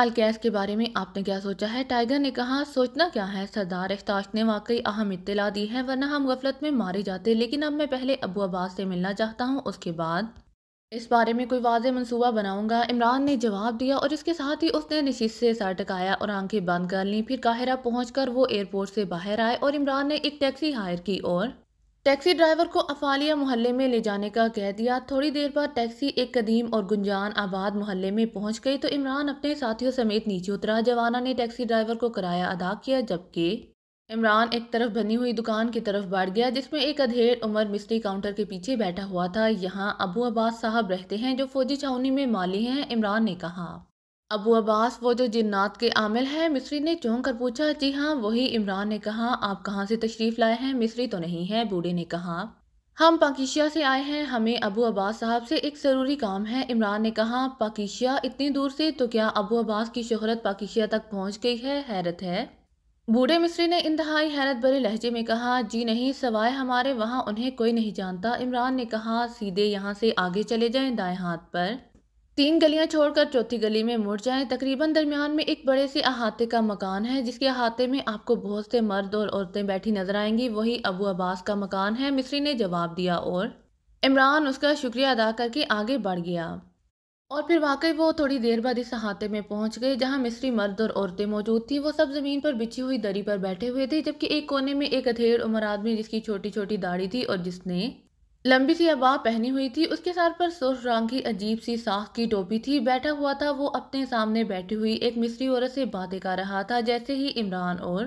अलकैस के बारे में आपने क्या सोचा है टाइगर ने कहा सोचना क्या है सरदार एहताश ने वाकई अहम इतला दी है वरना हम गफलत में मारे जाते लेकिन अब मैं पहले अबू अब्बास से मिलना चाहता हूँ उसके बाद इस बारे में कोई वाज मनसूबा बनाऊंगा इमरान ने जवाब दिया और इसके साथ ही उसने निशीत से सर टकाया और आंखें बंद कर ली फिर काहिरा पहुंचकर वो एयरपोर्ट से बाहर आए और इमरान ने एक टैक्सी हायर की और टैक्सी ड्राइवर को अफालिया मोहल्ले में ले जाने का कह दिया थोड़ी देर बाद टैक्सी एक कदीम और गुंजान आबाद मोहल्ले में पहुंच गई तो इमरान अपने साथियों समेत नीचे उतरा जवाना ने टैक्सी ड्राइवर को किराया अदा किया जबकि इमरान एक तरफ बनी हुई दुकान की तरफ बढ़ गया जिसमें एक अधेड़ उमर मिस्त्री काउंटर के पीछे बैठा हुआ था यहाँ अबू अब्बास साहब रहते हैं जो फौजी छावनी में माली हैं इमरान ने कहा अबू अब्बास वो जो जिन्नात के आमिल हैं मिस्री ने चौंक कर पूछा जी हाँ वही इमरान ने कहा आप कहाँ से तशरीफ़ लाए हैं मिस्री तो नहीं है बूढ़े ने कहा हम पाकिशिया से आए हैं हमें अबू अब्बास साहब से एक ज़रूरी काम है इमरान ने कहा पाकिशिया इतनी दूर से तो क्या अबू अब्बास की शोहरत पाकिशिया तक पहुँच गई है हैरत है बूढ़े मिस्री ने इंतहाई हैरत भरे लहजे में कहा जी नहीं सवाए हमारे वहाँ उन्हें कोई नहीं जानता इमरान ने कहा सीधे यहाँ से आगे चले जाएं दाएं हाथ पर तीन गलियां छोड़कर चौथी गली में मुड़ जाएं तकरीबन दरमियान में एक बड़े से अहाते का मकान है जिसके अहाते में आपको बहुत से मर्द और औरतें बैठी नजर आएंगी वही अबू अब्बास का मकान है मिस्री ने जवाब दिया और इमरान उसका शुक्रिया अदा करके आगे बढ़ गया और फिर वाकई वो थोड़ी देर बाद इस अहाते में पहुंच गए जहां मिस्री मर्द और औरतें मौजूद थी वो सब ज़मीन पर बिछी हुई दरी पर बैठे हुए थे जबकि एक कोने में एक अधेड़ उम्र आदमी जिसकी छोटी छोटी दाढ़ी थी और जिसने लंबी सी अबा पहनी हुई थी उसके सर पर सुर्ख रंग की अजीब सी साख की टोपी थी बैठा हुआ था वो अपने सामने बैठी हुई एक मिस्री औरत से बातें कर रहा था जैसे ही इमरान और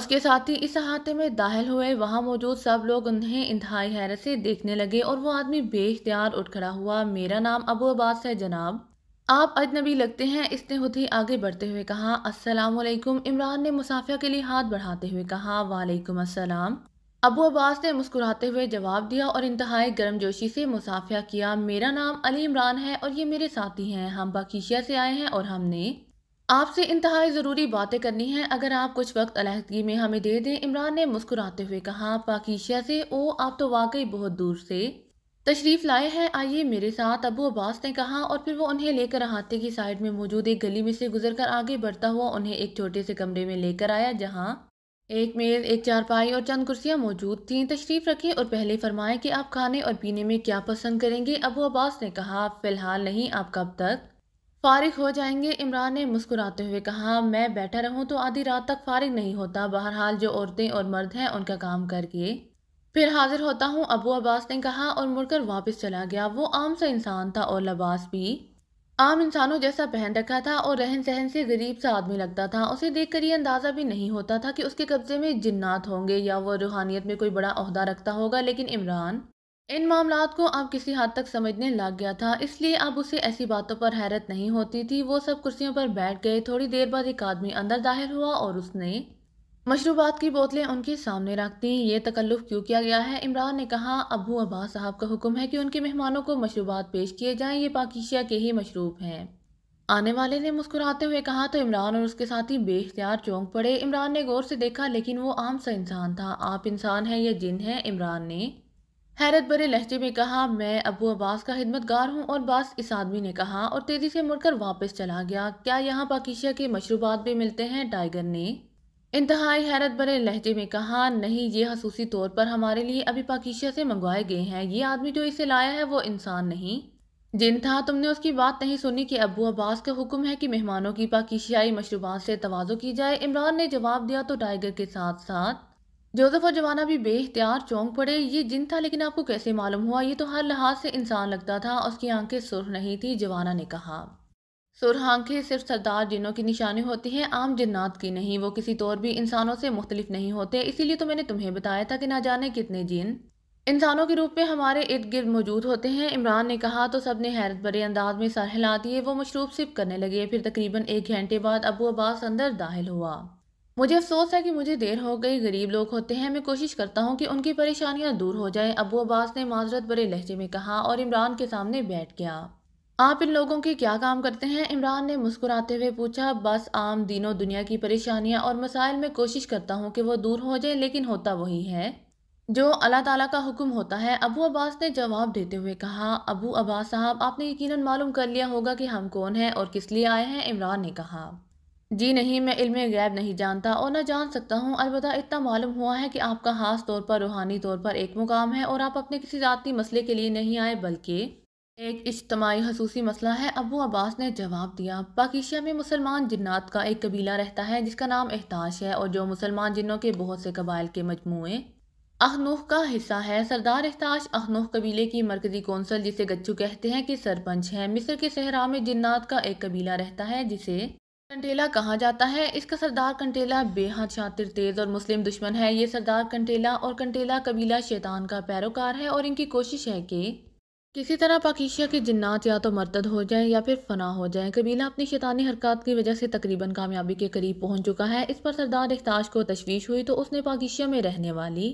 उसके साथ ही इस अहाते में दाहल हुए वहाँ मौजूद सब लोग उन्हें इंतहाई हैरत से देखने लगे और वो आदमी बेख्तियार उठ खड़ा हुआ मेरा नाम अबू अब्बास है जनाब आप अजनबी लगते हैं इसने खुद ही आगे बढ़ते हुए कहा अस्सलाम वालेकुम इमरान ने मुसाफिया के लिए हाथ बढ़ाते हुए कहा वालेकुम अस्सलाम अबू अब्बास ने मुस्कुराते हुए जवाब दिया और इंतहाई गर्मजोशी से मुसाफिया किया मेरा नाम अली इमरान है और ये मेरे साथी हैं हम बाकीशिया से आए हैं और हमने आपसे इंतहाई ज़रूरी बातें करनी है अगर आप कुछ वक्त अलहदगी में हमें दे दें इमरान ने मुस्कुराते हुए कहा पाकिशिया से ओ आप तो वाकई बहुत दूर से तशरीफ़ लाए हैं आइए मेरे साथ अबू अब्बास ने कहा और फिर वो उन्हें लेकर अहाते की साइड में मौजूद एक गली में से गुजरकर आगे बढ़ता हुआ उन्हें एक छोटे से कमरे में लेकर आया जहाँ एक मेज़ एक चारपाई और चंद कुर्सियाँ मौजूद थीं तशरीफ़ रखें और पहले फरमाएं कि आप खाने और पीने में क्या पसंद करेंगे अबू अब्बास ने कहा फ़िलहाल नहीं आप कब तक फारिग हो जाएंगे इमरान ने मुस्कुराते हुए कहा मैं बैठा रहूं तो आधी रात तक फारिग नहीं होता बहरहाल जो औरतें और मर्द हैं उनका काम करके फिर हाजिर होता हूँ अबू अब्बास ने कहा और मुड़कर वापस चला गया वो आम सा इंसान था और लबास भी आम इंसानों जैसा पहन रखा था और रहन सहन से गरीब सा आदमी लगता था उसे देखकर ये अंदाज़ा भी नहीं होता था कि उसके कब्ज़े में जिन्नात होंगे या वो रूहानियत में कोई बड़ा अहदा रखता होगा लेकिन इमरान इन मामला को अब किसी हद तक समझने लग गया था इसलिए अब उसे ऐसी बातों पर हैरत नहीं होती थी वो सब कुर्सियों पर बैठ गए थोड़ी देर बाद एक आदमी अंदर दाहिर हुआ और उसने मशरूबात की बोतलें उनके सामने रख दी ये तकल्लुफ क्यों किया गया है इमरान ने कहा अबू अब्बास साहब का हुक्म है कि उनके मेहमानों को मशरूबात पेश किए जाएं ये पाकिशिया के ही मशरूब हैं आने वाले ने मुस्कुराते हुए कहा तो इमरान और उसके साथी बेख्तियार चौंक पड़े इमरान ने गौर से देखा लेकिन वो आम सा इंसान था आप इंसान हैं या जिन हैं इमरान ने हैरत भरे लहजे में कहा मैं अबू अब्बास का खिदमतगार हूँ और बास इस आदमी ने कहा और तेज़ी से मुड़कर वापस चला गया क्या यहाँ पाकिशिया के मशरूबात भी मिलते हैं टाइगर ने इंतहाई हैरत भरे लहजे में कहा नहीं ये खसूसी तौर पर हमारे लिए अभी पाकिशिया से मंगवाए गए हैं ये आदमी जो इसे लाया है वो इंसान नहीं जिन था तुमने उसकी बात नहीं सुनी कि अबू अब्बास का हुक्म है कि मेहमानों की पाकिशियाई मशरूबात से तोज़ो की जाए इमरान ने जवाब दिया तो टाइगर के साथ साथ जोसफ और जवाना भी बेख्तियार चौंक पड़े ये जिन था लेकिन आपको कैसे मालूम हुआ ये तो हर लिहाज से इंसान लगता था उसकी आंखें सुर्ख नहीं थी जवाना ने कहा सुरहांखें सिर्फ सरदार जिनों की निशानी होती हैं आम जिन्नात की नहीं वो किसी तौर भी इंसानों से मुख्तलिफ नहीं होते इसीलिए तो मैंने तुम्हें बताया था कि ना जाने कितने जिन इंसानों के रूप में हमारे इर्द गिर्द मौजूद होते हैं इमरान ने कहा तो सब ने हैरत भरे अंदाज में सर हिला दिए वो मशरूब सिप करने लगे फिर तकरीबन एक घंटे बाद अबू अब्बास अंदर दाखिल हुआ मुझे अफसोस है कि मुझे देर हो गई गरीब लोग होते हैं मैं कोशिश करता हूँ कि उनकी परेशानियाँ दूर हो जाए अबू अब्बास ने माजरत बड़े लहजे में कहा और इमरान के सामने बैठ गया आप इन लोगों के क्या काम करते हैं इमरान ने मुस्कुराते हुए पूछा बस आम दिनों दुनिया की परेशानियां और मसाइल में कोशिश करता हूं कि वो दूर हो जाए लेकिन होता वही है जो अल्लाह ताला का हुक्म होता है अबू अब्बास ने जवाब देते हुए कहा अबू अब्बास साहब आपने यकीनन मालूम कर लिया होगा कि हम कौन हैं और किस लिए आए हैं इमरान ने कहा जी नहीं मैं इल्म गैब नहीं जानता और न जान सकता हूँ अलबत् इतना मालूम हुआ है कि आपका खास तौर पर रूहानी तौर पर एक मुकाम है और आप अपने किसी ज़ाती मसले के लिए नहीं आए बल्कि एक इज्तमाही खसूसी मसला है अबू अब्बास ने जवाब दिया पाकिस्तान में मुसलमान जन्नात का एक कबीला रहता है जिसका नाम एहताश है और जो मुसलमान जिन्नों के बहुत से कबाइल के मजमू अखनूह का हिस्सा है सरदार एहताश अखनूह कबीले की मरकजी कौंसल जिसे गच्चू कहते हैं कि सरपंच है मिस्र के सहरा में जन्नात का एक कबीला रहता है जिसे कंटेला कहा जाता है इसका सरदार कंटेला बेहद शातिर तेज और मुस्लिम दुश्मन है ये सरदार कंटेला और कंटेला कबीला शैतान का पैरोकार है और इनकी कोशिश है कि किसी तरह पाकिशिया के जिन्नात या तो मरदद हो जाएं या फिर फना हो जाएं कबीला अपनी शैतानी हरकत की वजह से तकरीबन कामयाबी के करीब पहुंच चुका है इस पर सरदार एहताज को तशवीश हुई तो उसने पाकिशिया में रहने वाली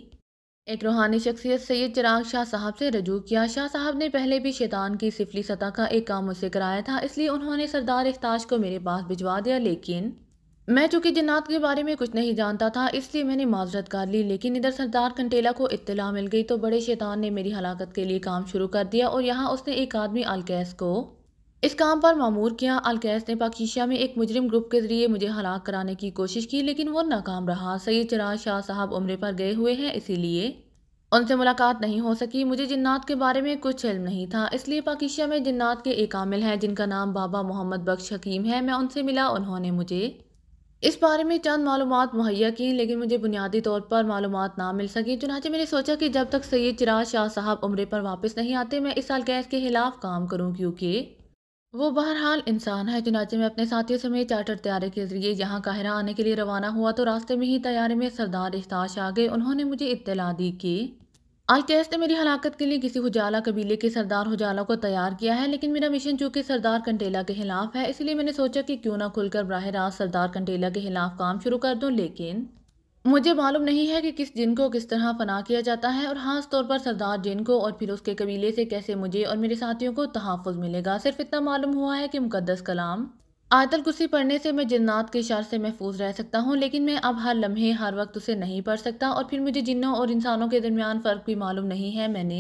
एक रूहानी शख्सियत सैयद चिराग शाह साहब से रजू किया शाह साहब ने पहले भी शैतान की सिफली सतह का एक काम उसे कराया था इसलिए उन्होंने सरदार एहताज को मेरे पास भिजवा दिया लेकिन मैं चूंकि जिन्नात के बारे में कुछ नहीं जानता था इसलिए मैंने माजरत कर ली लेकिन इधर सरदार कंटेला को इत्तला मिल गई तो बड़े शैतान ने मेरी हलाकत के लिए काम शुरू कर दिया और यहाँ उसने एक आदमी अलकैस को इस काम पर मामूर किया अलकैस ने पाकिशा में एक मुजरिम ग्रुप के जरिए मुझे हलाक कराने की कोशिश की लेकिन वो नाकाम रहा सैद चराज शाह साहब उम्र पर गए हुए हैं इसीलिए उनसे मुलाकात नहीं हो सकी मुझे जिन्नात के बारे में कुछ इल्म नहीं था इसलिए पाकिशा में जिन्नात के एक आमिल हैं जिनका नाम बाबा मोहम्मद बख्श हकीम है मैं उनसे मिला उन्होंने मुझे इस बारे में चंद मालूम मुहैया की लेकिन मुझे बुनियादी तौर पर मालूम ना मिल सकी चुनाचे मैंने सोचा कि जब तक सैयद चिराज शाह साहब उम्र पर वापस नहीं आते मैं इस साल गैस के खिलाफ काम करूँ क्योंकि वो बहरहाल इंसान है चुनाचे में अपने साथियों समेत चार्टर तैयारी के जरिए यहाँ काहरा आने के लिए रवाना हुआ तो रास्ते में ही तैयारी में सरदार इश्ताश आ गए उन्होंने मुझे इत्तला दी कि आज टेस्ट ने मेरी हलाकत के लिए किसी हुजाला कबीले के सरदार हुजाला को तैयार किया है लेकिन मेरा मिशन चूँकि सरदार कंटेला के खिलाफ है इसलिए मैंने सोचा कि क्यों ना खुलकर बरह रास्त सरदार कंटेला के खिलाफ काम शुरू कर दूँ लेकिन मुझे मालूम नहीं है कि किस जिन को किस तरह फना किया जाता है और ख़ास तौर पर सरदार जिन को और फिर उसके कबीले से कैसे मुझे और मेरे साथियों को तहफ़ मिलेगा सिर्फ इतना मालूम हुआ है कि मुकदस कलाम आयतल कुर्सी पढ़ने से मैं जिन्नात के इशार से महफूज रह सकता हूँ लेकिन मैं अब हर लम्हे हर वक्त उसे नहीं पढ़ सकता और फिर मुझे जिन्नों और इंसानों के दरमियान फ़र्क भी मालूम नहीं है मैंने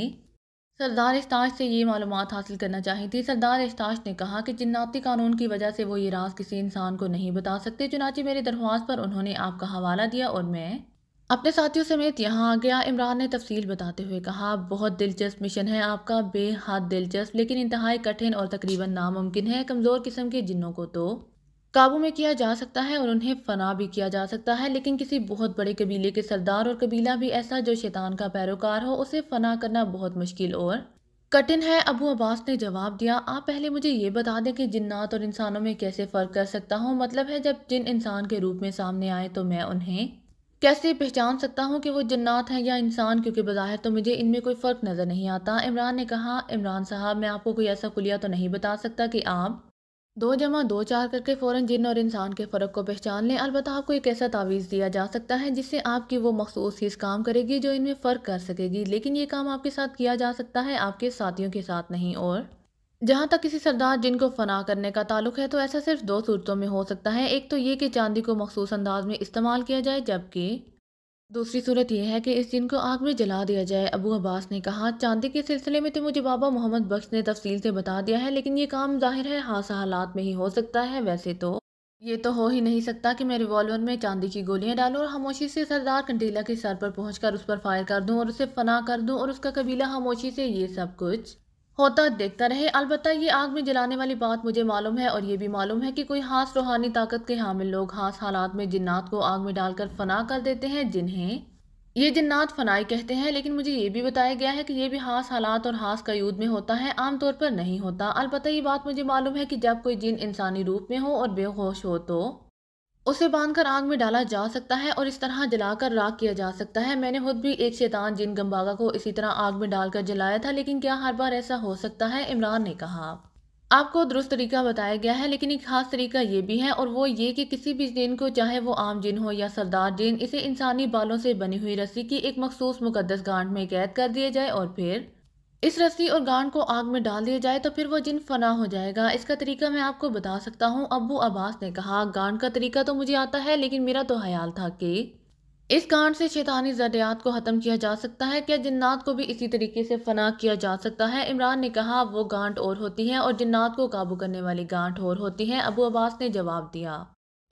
सरदार इस्ताश से ये मालूम हासिल करना चाही थी सरदार इस्ताश ने कहा कि जिन्नाती कानून की वजह से वो ये राज किसी इंसान को नहीं बता सकते चुनाची मेरी दरख्वास्त पर उन्होंने आपका हवाला दिया और मैं अपने साथियों समेत यहाँ आ गया इमरान ने तफसील बताते हुए कहा बहुत दिलचस्प मिशन है आपका बेहद दिलचस्प लेकिन इंतहा कठिन और तकरीबन नामुमकिन है कमज़ोर किस्म के जिन्हों को तो काबू में किया जा सकता है और उन्हें फना भी किया जा सकता है लेकिन किसी बहुत बड़े कबीले के सरदार और कबीला भी ऐसा जो शैतान का पैरोकार हो उसे फना करना बहुत मुश्किल और कठिन है अबू अब्बास ने जवाब दिया आप पहले मुझे ये बता दें कि जिन्नात और इंसानों में कैसे फ़र्क कर सकता हूँ मतलब है जब जिन इंसान के रूप में सामने आए तो मैं उन्हें कैसे पहचान सकता हूँ कि वो जन्नात हैं या इंसान क्योंकि बज़ाहिर तो मुझे इनमें कोई फ़र्क नज़र नहीं आता इमरान ने कहा इमरान साहब मैं आपको कोई ऐसा कुलिया तो नहीं बता सकता कि आप दो जमा दो चार करके फ़ौरन जिन और इंसान के फ़र्क को पहचान लें अलबत् आपको एक ऐसा तावीज़ दिया जा सकता है जिससे आपकी वो मखसूस चीज़ काम करेगी जो इनमें फ़र्क कर सकेगी लेकिन ये काम आपके साथ किया जा सकता है आपके साथियों के साथ नहीं और जहाँ तक किसी सरदार जिन को फना करने का ताल्लुक है तो ऐसा सिर्फ दो सूरतों में हो सकता है एक तो ये कि चांदी को मखसूस अंदाज में इस्तेमाल किया जाए जबकि दूसरी सूरत यह है कि इस जिन को आग में जला दिया जाए अबू अब्बास ने कहा चांदी के सिलसिले में तो मुझे बाबा मोहम्मद बख्श ने तफसील से बता दिया है लेकिन ये काम जाहिर है हादसा हालात में ही हो सकता है वैसे तो ये तो हो ही नहीं सकता कि मैं रिवॉल्वर में चांदी की गोलियां डालूं और खामोशी से सरदार कंटीला के सर पर पहुंचकर उस पर फायर कर दूं और उसे फना कर दूं और उसका कबीला खामोशी से ये सब कुछ होता देखता रहे अलबत् ये आग में जलाने वाली बात मुझे मालूम है और ये भी मालूम है कि कोई खास रूहानी ताकत के हामिल लोग खास हालात में जिन्नात को आग में डालकर फना कर देते हैं जिन्हें ये जिन्नात फनाई कहते हैं लेकिन मुझे ये भी बताया गया है कि ये भी हास हालात और हास कयूद में होता है आमतौर पर नहीं होता अलबत् ये बात मुझे मालूम है कि जब कोई जिन इंसानी रूप में हो और बेहोश हो तो उसे बांधकर आग में डाला जा सकता है और इस तरह जलाकर राख किया जा सकता है मैंने खुद भी एक शैतान जिन गंबागा को इसी तरह आग में डालकर जलाया था लेकिन क्या हर बार ऐसा हो सकता है इमरान ने कहा आपको दुरुस्त तरीका बताया गया है लेकिन एक खास तरीका ये भी है और वो ये कि किसी भी जिन को चाहे वो आम जिन हो या सरदार जिन इसे इंसानी बालों से बनी हुई रस्सी की एक मखसूस मुकदस गांठ में कैद कर दिया जाए और फिर इस रस्सी और गांड को आग में डाल दिया जाए तो फिर वो जिन फना हो जाएगा इसका तरीका मैं आपको बता सकता हूँ अबू अब्बास ने कहा गांड का तरीका तो मुझे आता है लेकिन मेरा तो ख्याल था कि इस गांड से शैतानी जरियात को ख़त्म किया जा सकता है क्या जिन्नात को भी इसी तरीके से फना किया जा सकता है इमरान ने कहा वो गांठ और होती है और जिन्नात को काबू करने वाली गांठ और होती है अबू अब्बास ने जवाब दिया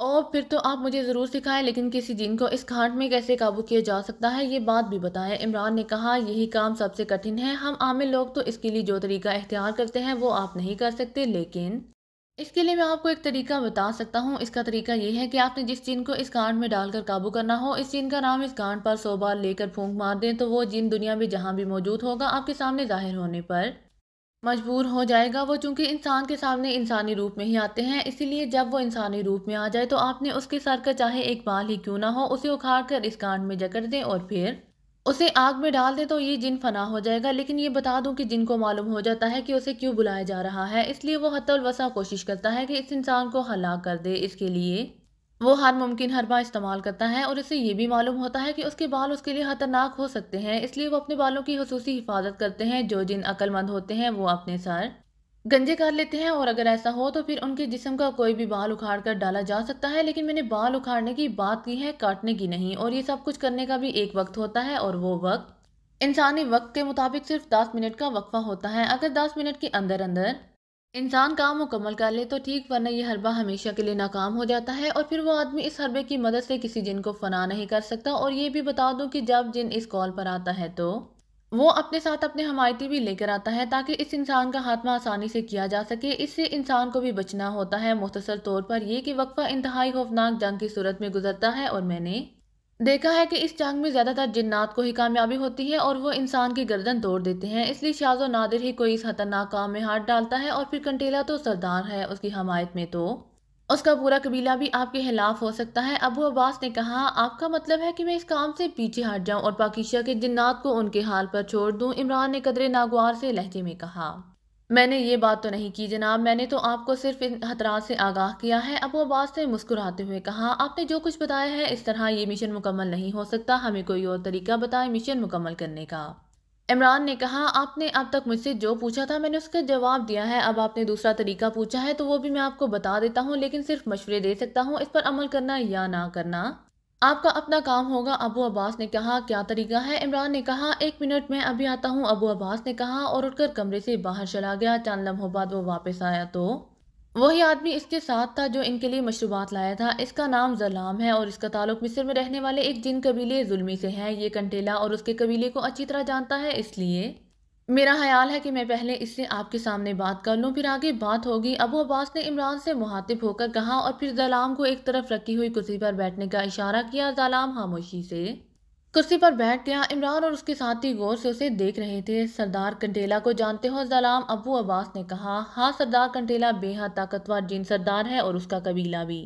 और फिर तो आप मुझे ज़रूर सिखाएं लेकिन किसी जिन को इस घाट में कैसे काबू किया जा सकता है ये बात भी बताएं इमरान ने कहा यही काम सबसे कठिन है हम आमिर लोग तो इसके लिए जो तरीका इख्तियार करते हैं वो आप नहीं कर सकते लेकिन इसके लिए मैं आपको एक तरीका बता सकता हूँ इसका तरीका ये है कि आपने जिस जिन को इस कांड में डालकर काबू करना हो इस जिन का नाम इस कांड पर सौ बार लेकर फूंक मार दें तो वो जिन दुनिया में जहाँ भी मौजूद होगा आपके सामने जाहिर होने पर मजबूर हो जाएगा वो चूंकि इंसान के सामने इंसानी रूप में ही आते हैं इसीलिए जब वो इंसानी रूप में आ जाए तो आपने उसके सर का चाहे एक बाल ही क्यों ना हो उसे उखाड़ कर इस कांड में जकड़ दें और फिर उसे आग में डाल दें तो ये जिन फना हो जाएगा लेकिन ये बता दूं कि जिन को मालूम हो जाता है कि उसे क्यों बुलाया जा रहा है इसलिए वो हतलवसा कोशिश करता है कि इस इंसान को हलाक कर दे इसके लिए वो हर मुमकिन हरबा इस्तेमाल करता है और इसे ये भी मालूम होता है कि उसके बाल उसके लिए ख़तरनाक हो सकते हैं इसलिए वो अपने बालों की खसूसी हिफाजत करते हैं जो जिन अक्लमंद होते हैं वो अपने सर गंजे कर लेते हैं और अगर ऐसा हो तो फिर उनके जिसम का कोई भी बाल उखाड़ कर डाला जा सकता है लेकिन मैंने बाल उखाड़ने की बात की है काटने की नहीं और ये सब कुछ करने का भी एक वक्त होता है और वो वक्त इंसानी वक्त के मुताबिक सिर्फ दस मिनट का वक्फा होता है अगर दस मिनट के अंदर अंदर इंसान काम मुकम्मल कर ले तो ठीक वरना यह हरबा हमेशा के लिए नाकाम हो जाता है और फिर वो आदमी इस हरबे की मदद से किसी जिन को फना नहीं कर सकता और ये भी बता दूं कि जब जिन इस कॉल पर आता है तो वो अपने साथ अपने हमायती भी लेकर आता है ताकि इस इंसान का हाथमा आसानी से किया जा सके इससे इंसान को भी बचना होता है मुख्तसर तौर पर यह कि वक्फा इंतहाई खौफनाक जंग की सूरत में गुजरता है और मैंने देखा है कि इस जंग में ज़्यादातर जिन्नात को ही कामयाबी होती है और वो इंसान की गर्दन तोड़ देते हैं इसलिए शाजो नादिर ही कोई इस खतरनाक काम में हाथ डालता है और फिर कंटेला तो सरदार है उसकी हमायत में तो उसका पूरा कबीला भी आपके खिलाफ हो सकता है अबू अब्बास ने कहा आपका मतलब है कि मैं इस काम से पीछे हट जाऊं और पाकिशा के जिन्नात को उनके हाल पर छोड़ दूं इमरान ने कदरे नागवार से लहजे में कहा मैंने ये बात तो नहीं की जनाब मैंने तो आपको सिर्फ इन खतरात से आगाह किया है अब वो बात से मुस्कुराते हुए कहा आपने जो कुछ बताया है इस तरह ये मिशन मुकम्मल नहीं हो सकता हमें कोई और तरीका बताएं मिशन मुकम्मल करने का इमरान ने कहा आपने अब तक मुझसे जो पूछा था मैंने उसका जवाब दिया है अब आपने दूसरा तरीका पूछा है तो वो भी मैं आपको बता देता हूँ लेकिन सिर्फ मशवरे दे सकता हूँ इस पर अमल करना या ना करना आपका अपना काम होगा अबू अब्बास ने कहा क्या तरीका है इमरान ने कहा एक मिनट में अभी आता हूँ अबू अब्बास ने कहा और उठकर कमरे से बाहर चला गया चंद लम्हों बाद वो वापस आया तो वही आदमी इसके साथ था जो इनके लिए मशरूबात लाया था इसका नाम जलाम है और इसका ताल्लुक मिस्र में रहने वाले एक जिन कबीले जुलमी से है ये कंटेला और उसके कबीले को अच्छी तरह जानता है इसलिए मेरा ख्याल है कि मैं पहले इससे आपके सामने बात कर लूं फिर आगे बात होगी अबू अब्बास ने इमरान से मुहातिब होकर कहा और फिर जलाम को एक तरफ रखी हुई कुर्सी पर बैठने का इशारा किया जलाम खामोशी से कुर्सी पर बैठ गया इमरान और उसके साथी गौर से उसे देख रहे थे सरदार कंटेला को जानते हो जलाम अबू अब्बास ने कहा हाँ सरदार कंटेला बेहद ताकतवर जिन सरदार है और उसका कबीला भी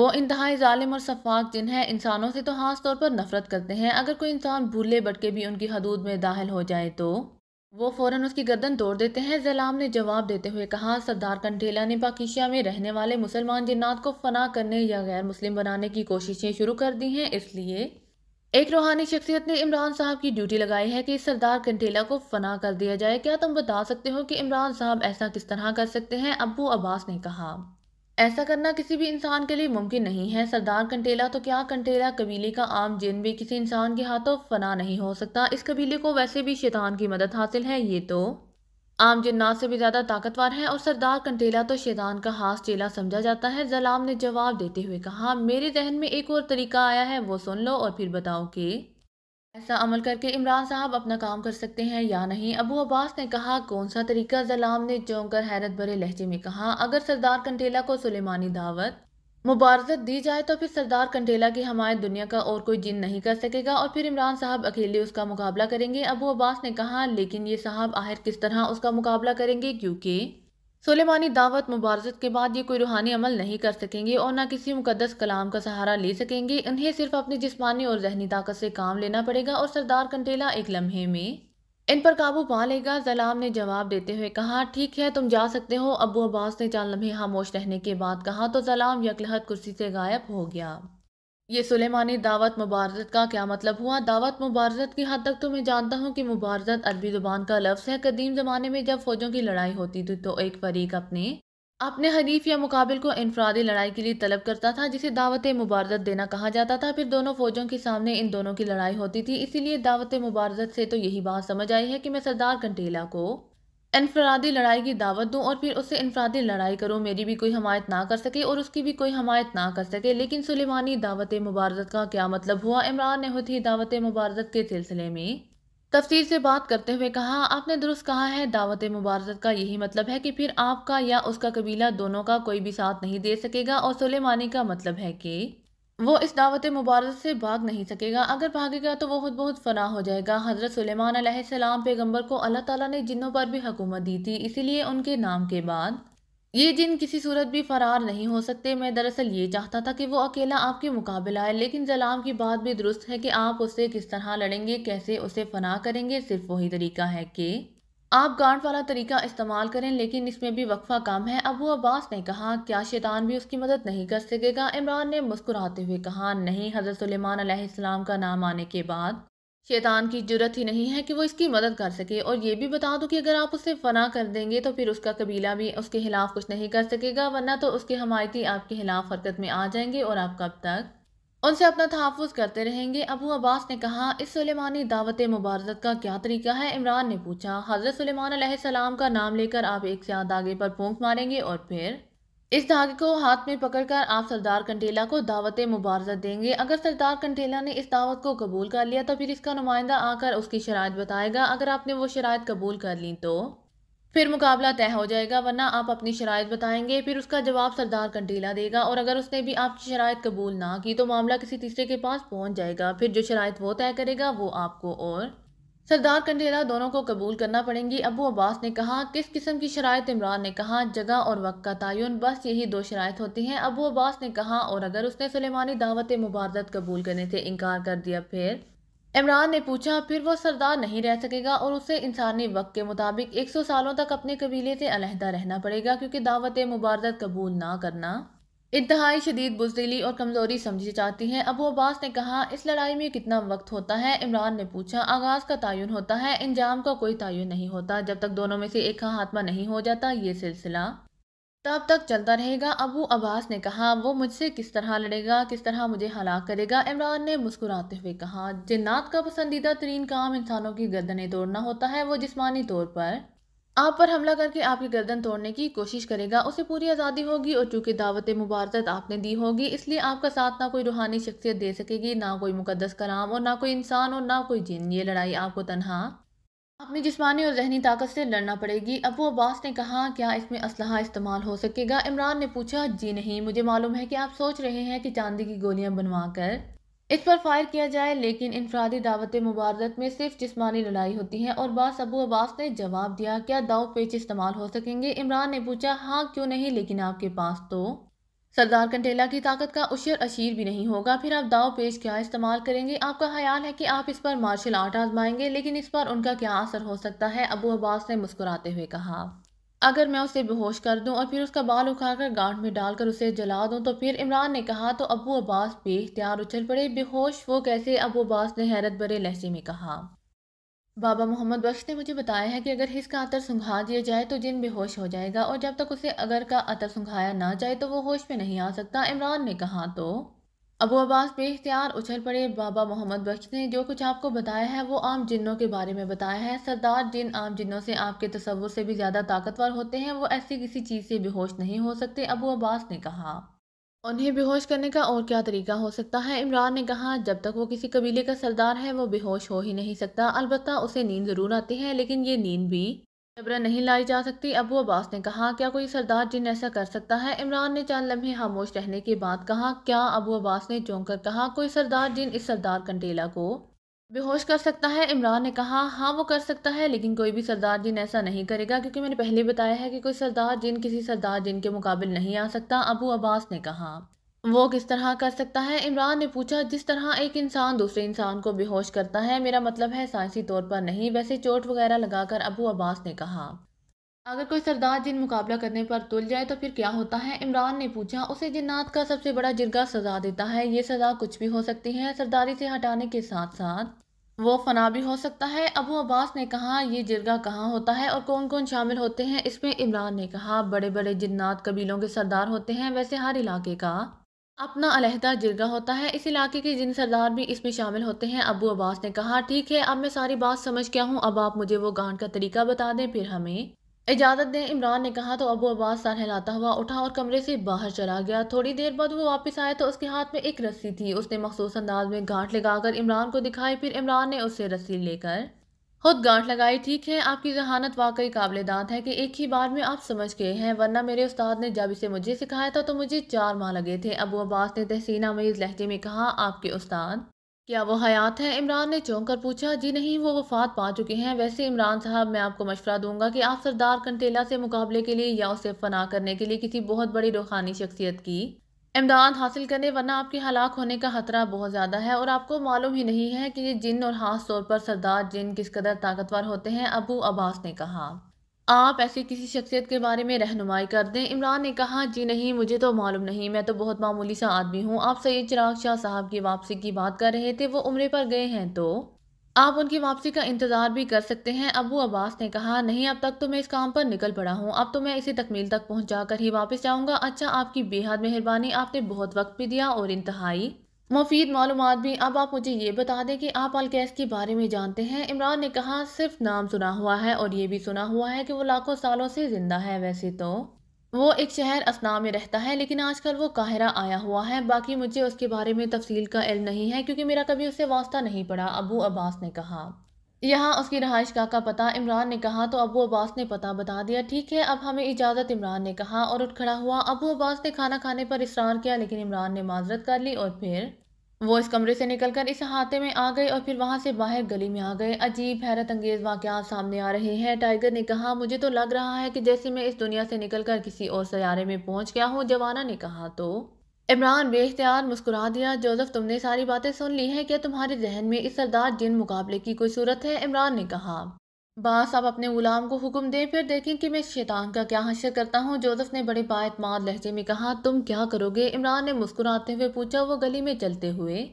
वो इंतहाई ालिम और शफाक जिन है इंसानों से तो खास तौर पर नफरत करते हैं अगर कोई इंसान भूले बटके भी उनकी हदूद में दाखिल हो जाए तो वो फौरन उसकी गर्दन तोड़ देते हैं जलाम ने जवाब देते हुए कहा सरदार कंठेला ने पाकिस्तान में रहने वाले मुसलमान जिन्नात को फना करने या गैर मुस्लिम बनाने की कोशिशें शुरू कर दी हैं इसलिए एक रूहानी शख्सियत ने इमरान साहब की ड्यूटी लगाई है कि सरदार कंठेला को फना कर दिया जाए क्या तुम बता सकते हो कि इमरान साहब ऐसा किस तरह कर सकते हैं अबू अब्बास ने कहा ऐसा करना किसी भी इंसान के लिए मुमकिन नहीं है सरदार कंटेला तो क्या कंटेला कबीले का आम जिन भी किसी इंसान के हाथों फना नहीं हो सकता इस कबीले को वैसे भी शैतान की मदद हासिल है ये तो आम जिन्नात से भी ज़्यादा ताकतवर है और सरदार कंटेला तो शैतान का हाथ चेला समझा जाता है जलाम ने जवाब देते हुए कहा मेरे जहन में एक और तरीका आया है वो सुन लो और फिर बताओ कि ऐसा अमल करके इमरान साहब अपना काम कर सकते हैं या नहीं अबू अब्बास ने कहा कौन सा तरीका जलाम ने चौंक कर हैरत भरे लहजे में कहा अगर सरदार कंटेला को सुलेमानी दावत मुबारजत दी जाए तो फिर सरदार कंटेला की हमायत दुनिया का और कोई जिन नहीं कर सकेगा और फिर इमरान साहब अकेले उसका मुकाबला करेंगे अबू अब्बास ने कहा लेकिन ये साहब आहिर किस तरह उसका मुकाबला करेंगे क्योंकि सुलेमानी दावत मुबारजत के बाद ये कोई रूहानी अमल नहीं कर सकेंगे और ना किसी मुकदस कलाम का सहारा ले सकेंगे इन्हें सिर्फ अपनी जिसमानी और जहनी ताकत से काम लेना पड़ेगा और सरदार कंटेला एक लम्हे में इन पर काबू पा लेगा जलाम ने जवाब देते हुए कहा ठीक है तुम जा सकते हो अबू अब्बास ने चार लम्हे खामोश रहने के बाद कहा तो जलाम यकलहत कुर्सी से गायब हो गया ये सुलेमानी दावत मुबारजत का क्या मतलब हुआ दावत मुबारजत की हद तक तो मैं जानता हूँ कि मुबारजत अरबी ज़ुबान का लफ्ज़ है कदीम ज़माने में जब फ़ौजों की लड़ाई होती थी तो एक फरीक अपने अपने हरीफ या मुकाबिल को इनफरादी लड़ाई के लिए तलब करता था जिसे दावत मुबारजत देना कहा जाता था फिर दोनों फ़ौजों के सामने इन दोनों की लड़ाई होती थी इसीलिए दावत मुबारजत से तो यही बात समझ आई है कि मैं सरदार कंटेला को इनफरादी लड़ाई की दावत दूँ और फिर उससे इनफरादी लड़ाई करूँ मेरी भी कोई हमायत ना कर सके और उसकी भी कोई हमायत ना कर सके लेकिन सुलेमानी दावत मुबारजत का क्या मतलब हुआ इमरान ने होती दावत मुबारजत के सिलसिले में तफसीर से बात करते हुए कहा आपने दुरुस्त कहा है दावत मुबारजत का यही मतलब है कि फिर आपका या उसका कबीला दोनों का कोई भी साथ नहीं दे सकेगा और सुलेमानी का मतलब है कि वो इस दावत मुबारक से भाग नहीं सकेगा अगर भागेगा तो वो खुद बहुत फना हो जाएगा हज़रत सलेमान पैगम्बर को अल्लाह तला ने जिनों पर भी हुकूमत दी थी इसीलिए उनके नाम के बाद ये जिन किसी सूरत भी फरार नहीं हो सकते मैं दरअसल ये चाहता था कि वो अकेला आपके मुकाबला आए लेकिन जलाम की बात भी दुरुस्त है कि आप उससे किस तरह लड़ेंगे कैसे उसे फना करेंगे सिर्फ वही तरीका है कि आप गांठ वाला तरीका इस्तेमाल करें लेकिन इसमें भी वक्फा कम है अबू अब्बास ने कहा क्या शैतान भी उसकी मदद नहीं कर सकेगा इमरान ने मुस्कुराते हुए कहा नहीं हज़रत सलेमान का नाम आने के बाद शैतान की जरूरत ही नहीं है कि वो इसकी मदद कर सके और ये भी बता दूं कि अगर आप उसे फना कर देंगे तो फिर उसका कबीला भी उसके खिलाफ कुछ नहीं कर सकेगा वरना तो उसके हमायती आपके खिलाफ हरकत में आ जाएंगे और आप कब तक उनसे अपना तहफ़ करते रहेंगे अबू अब्बास ने कहा इस सुलेमानी दावत मुबारजत का क्या तरीका है इमरान ने पूछा हज़रत सुलेमान सलाम का नाम लेकर आप एक से धागे पर पोंख मारेंगे और फिर इस धागे को हाथ में पकड़कर आप सरदार कंटेला को दावत मुबारजत देंगे अगर सरदार कंटेला ने इस दावत को कबूल कर लिया तो फिर इसका नुमाइंदा आकर उसकी शरात बताएगा अगर आपने वो शरात कबूल कर ली तो फिर मुकाबला तय हो जाएगा वरना आप अपनी शराय बताएंगे फिर उसका जवाब सरदार कंटीला देगा और अगर उसने भी आपकी शराय कबूल ना की तो मामला किसी तीसरे के पास पहुंच जाएगा फिर जो शराय वो तय करेगा वो आपको और सरदार कंडेला दोनों को कबूल करना पड़ेंगी अबू अब्बास ने कहा किस किस्म की शरात इमरान ने कहा जगह और वक्त का तयन बस यही दो शरात होती हैं अबू अब्बास ने कहा और अगर उसने सलेमानी दावत मुबारत कबूल करने से इनकार कर दिया फिर इमरान ने पूछा फिर वो सरदार नहीं रह सकेगा और उसे इंसानी वक्त के मुताबिक 100 सालों तक अपने कबीले से अलहदा रहना पड़ेगा क्योंकि दावत मुबारजत कबूल ना करना इंतहाई शदीद बुजदिली और कमज़ोरी समझी जाती है अबू अब्बास ने कहा इस लड़ाई में कितना वक्त होता है इमरान ने पूछा आगाज़ का तयन होता है इंजाम का कोई तयन नहीं होता जब तक दोनों में से एक हाथमा खात्मा नहीं हो जाता ये सिलसिला तब तक चलता रहेगा अबू अब्बास ने कहा वो मुझसे किस तरह लड़ेगा किस तरह मुझे हलाक करेगा इमरान ने मुस्कुराते हुए कहा जिन्नात का पसंदीदा तरीन काम इंसानों की गर्दनें तोड़ना होता है वो जिस्मानी तौर पर आप पर हमला करके आपकी गर्दन तोड़ने की कोशिश करेगा उसे पूरी आज़ादी होगी और चूँकि दावत मुबारत आपने दी होगी इसलिए आपका साथ ना कोई रूहानी शख्सियत दे सकेगी ना कोई मुकदस कलाम और ना कोई इंसान और ना कोई जिन ये लड़ाई आपको तनहा अपनी जिसमानी और जहनी ताकत से लड़ना पड़ेगी अबू अब्बास ने कहा क्या इसमें असलहा इस्तेमाल हो सकेगा इमरान ने पूछा जी नहीं मुझे मालूम है कि आप सोच रहे हैं कि चांदी की गोलियां बनवा कर इस पर फायर किया जाए लेकिन इनफरादी दावत मुबारत में सिर्फ जिसमानी लड़ाई होती है और बास अबू अब्बास ने जवाब दिया क्या दाव पेच इस्तेमाल हो सकेंगे इमरान ने पूछा हाँ क्यों नहीं लेकिन आपके पास तो सरदार कंटेला की ताकत का उशर अशीर भी नहीं होगा फिर आप दाव पेश क्या इस्तेमाल करेंगे आपका ख्याल है कि आप इस पर मार्शल आर्ट आजमाएंगे लेकिन इस पर उनका क्या असर हो सकता है अबू अब्बास ने मुस्कुराते हुए कहा अगर मैं उसे बेहोश कर दूं और फिर उसका बाल उखाड़कर गांठ में डालकर उसे जला दूं तो फिर इमरान ने कहा तो अबू अब्बास बेख्तियार उछल पड़े बेहोश वो कैसे अबू अब्बास ने हैरत भरे लहजे में कहा बाबा मोहम्मद बख्श ने मुझे बताया है कि अगर इसका अतर सुंघा दिया जाए तो जिन बेहोश हो जाएगा और जब तक उसे अगर का अतर सुंघाया ना जाए तो वो होश में नहीं आ सकता इमरान ने कहा तो अबू अब्बास बेख्तियार उछल पड़े बाबा मोहम्मद बख्श ने जो कुछ आपको बताया है वो आम जिन्नों के बारे में बताया है सरदार जिन आम जिन्नों से आपके तस्वुर से भी ज़्यादा ताकतवर होते हैं वो ऐसी किसी चीज़ से बेहोश नहीं हो सकते अबू अब्बास ने कहा उन्हें बेहोश करने का और क्या तरीका हो सकता है इमरान ने कहा जब तक वो किसी कबीले का सरदार है वो बेहोश हो ही नहीं सकता अलबत् उसे नींद ज़रूर आती है लेकिन ये नींद भी जबरा नहीं लाई जा सकती अबू अब्बास ने कहा क्या कोई सरदार जिन ऐसा कर सकता है इमरान ने चार लम्हे खामोश रहने के बाद कहा क्या अबू अब्बास ने चौंक कर कहा कोई सरदार जिन इस सरदार कंटेला को बेहोश कर सकता है इमरान ने कहा हाँ वो कर सकता है लेकिन कोई भी सरदार जिन ऐसा नहीं करेगा क्योंकि मैंने पहले बताया है कि कोई सरदार जिन किसी सरदार जिन के मुकाबले नहीं आ सकता अबू अब्बास ने कहा वो किस तरह कर सकता है इमरान ने पूछा जिस तरह एक इंसान दूसरे इंसान को बेहोश करता है मेरा मतलब है साइंसी तौर पर नहीं वैसे चोट वगैरह लगाकर अबू अब्बास ने कहा अगर कोई सरदार जिन मुकाबला करने पर तुल जाए तो फिर क्या होता है इमरान ने पूछा उसे जिन्नात का सबसे बड़ा जिरगा सजा देता है ये सजा कुछ भी हो सकती है सरदारी से हटाने के साथ साथ वो फना भी हो सकता है अबू अब्बास ने कहा ये जिरगा कहाँ होता है और कौन कौन शामिल होते हैं इसमें इमरान ने कहा बड़े बड़े जिन्नात कबीलों के सरदार होते हैं वैसे हर इलाके का अपना अलहदा जिरगा होता है इस इलाके के जिन सरदार भी इसमें शामिल होते हैं अबू अब्बास ने कहा ठीक है अब मैं सारी बात समझ गया हूँ अब आप मुझे वो गांड का तरीका बता दें फिर हमें इजाज़त दें इमरान ने कहा तो अबू अब्बास हिलाता हुआ उठा और कमरे से बाहर चला गया थोड़ी देर बाद वो वापस आया तो उसके हाथ में एक रस्सी थी उसने मखसूस अंदाज में गांठ लगाकर इमरान को दिखाई फिर इमरान ने उससे रस्सी लेकर खुद गांठ लगाई ठीक है आपकी जहानत वाकई काबिल दांत है कि एक ही बार में आप समझ गए हैं वरना मेरे उस्ताद ने जब इसे मुझे सिखाया था तो मुझे चार माह लगे थे अबू अब्बास ने तहसीना मईज़ लहजे में कहा आपके उस्ताद क्या वो हयात हैं इमरान ने चौंक कर पूछा जी नहीं वो वफात पा चुके हैं वैसे इमरान साहब मैं आपको मशवरा दूंगा कि आप सरदार कंटेला से मुकाबले के लिए या उसे फना करने के लिए किसी बहुत बड़ी रूहानी शख्सियत की इमदाद हासिल करने वरना आपके हलाक होने का ख़तरा बहुत ज़्यादा है और आपको मालूम ही नहीं है कि ये जिन और ख़ास तौर पर सरदार जिन किस कदर ताकतवर होते हैं अबू अब्बास ने कहा आप ऐसी किसी शख्सियत के बारे में रहनुमाई कर दें इमरान ने कहा जी नहीं मुझे तो मालूम नहीं मैं तो बहुत मामूली सा आदमी हूँ आप सैयद चिराग शाह साहब की वापसी की बात कर रहे थे वो उम्र पर गए हैं तो आप उनकी वापसी का इंतज़ार भी कर सकते हैं अबू अब्बास ने कहा नहीं अब तक तो मैं इस काम पर निकल पड़ा हूँ अब तो मैं इसे तकमील तक पहुँचा कर ही वापस जाऊँगा अच्छा आपकी बेहद मेहरबानी आपने बहुत वक्त भी दिया और इंतहाई मुफीद मालूम भी अब आप मुझे ये बता दें कि आप अलगैस के बारे में जानते हैं इमरान ने कहा सिर्फ नाम सुना हुआ है और ये भी सुना हुआ है कि वो लाखों सालों से ज़िंदा है वैसे तो वो एक शहर असना में रहता है लेकिन आजकल वो काहिरा आया हुआ है बाकी मुझे उसके बारे में तफसील का इल नहीं है क्योंकि मेरा कभी उससे वास्ता नहीं पड़ा अबू अब्बास ने कहा यहाँ उसकी रहाइश गाह का पता इमरान ने कहा तो अबू अब्बास ने पता बता दिया ठीक है अब हमें इजाज़त इमरान ने कहा और उठ खड़ा हुआ अबू अब्बास ने खाना खाने पर इसरार किया लेकिन इमरान ने माजरत कर ली और फिर वो इस कमरे से निकलकर इस हाथे में आ गए और फिर वहाँ से बाहर गली में आ गए अजीब हैरत अंगेज वाक़ सामने आ रहे हैं टाइगर ने कहा मुझे तो लग रहा है कि जैसे मैं इस दुनिया से निकलकर किसी और सयारे में पहुँच गया हूँ जवाना ने कहा तो इमरान बेख्तियार मुस्कुरा दिया जोसफ तुमने सारी बातें सुन ली हैं क्या तुम्हारे जहन में इस सरदार जिन मुकाबले की कोई सूरत है इमरान ने कहा बास आप अपने गुलाम को हुक्म दें फिर देखें कि मैं शैतान का क्या हशर करता हूँ जोसफ ने बड़े बातमाद लहजे में कहा तुम क्या करोगे इमरान ने मुस्कुराते हुए पूछा वो गली में चलते हुए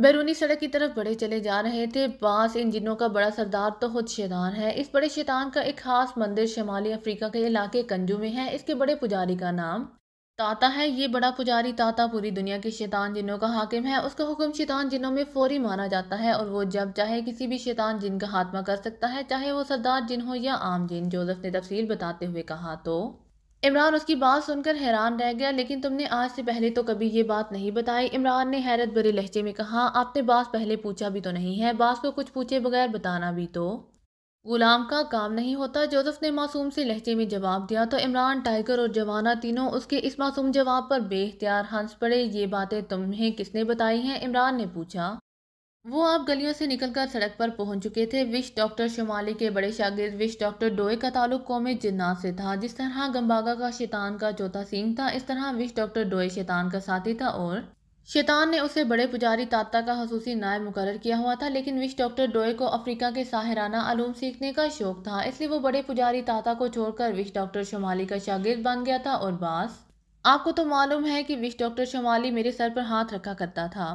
बैरूनी सड़क की तरफ बड़े चले जा रहे थे बास इन जिनों का बड़ा सरदार तो खुद शैतान है इस बड़े शैतान का एक खास मंदिर शुमाली अफ्रीका के इलाके कंजू में है इसके बड़े पुजारी का नाम ताता है ये बड़ा पुजारी ताता पूरी दुनिया के शैतान जिनों का हाकिम है उसका हुक्म शैतान जिनों में फौरी माना जाता है और वो जब चाहे किसी भी शैतान जिन का खात्मा कर सकता है चाहे वो सरदार जिन हो या आम जिन जोसेफ ने तफसील बताते हुए कहा तो इमरान उसकी बात सुनकर हैरान रह गया लेकिन तुमने आज से पहले तो कभी ये बात नहीं बताई इमरान ने हैरत भरे लहजे में कहा आपने बास पहले पूछा भी तो नहीं है बास को कुछ पूछे बगैर बताना भी तो गुलाम का काम नहीं होता जोसफ ने मासूम से लहजे में जवाब दिया तो इमरान टाइगर और जवाना तीनों उसके इस मासूम जवाब पर बेख्तियार हंस पड़े ये बातें तुम्हें किसने बताई हैं इमरान ने पूछा वो आप गलियों से निकलकर सड़क पर पहुंच चुके थे विश डॉक्टर शुमाली के बड़े शागिर्द विश डॉक्टर डोए का ताल्लुक कौम जिन्नात से था जिस तरह गंबागा का शैतान का चौथा सिंह था इस तरह विश डॉक्टर डोए शैतान का साथी था और शैतान ने उसे बड़े पुजारी ताता का खसूसी नायब मुकर किया हुआ था लेकिन विश डॉक्टर डोए को अफ्रीका के साहराना आलूम सीखने का शौक था इसलिए वो बड़े पुजारी ताता को छोड़कर विश डॉक्टर शुमाली का शागिर्द बन गया था और बास आपको तो मालूम है कि विश डॉक्टर शुमाली मेरे सर पर हाथ रखा करता था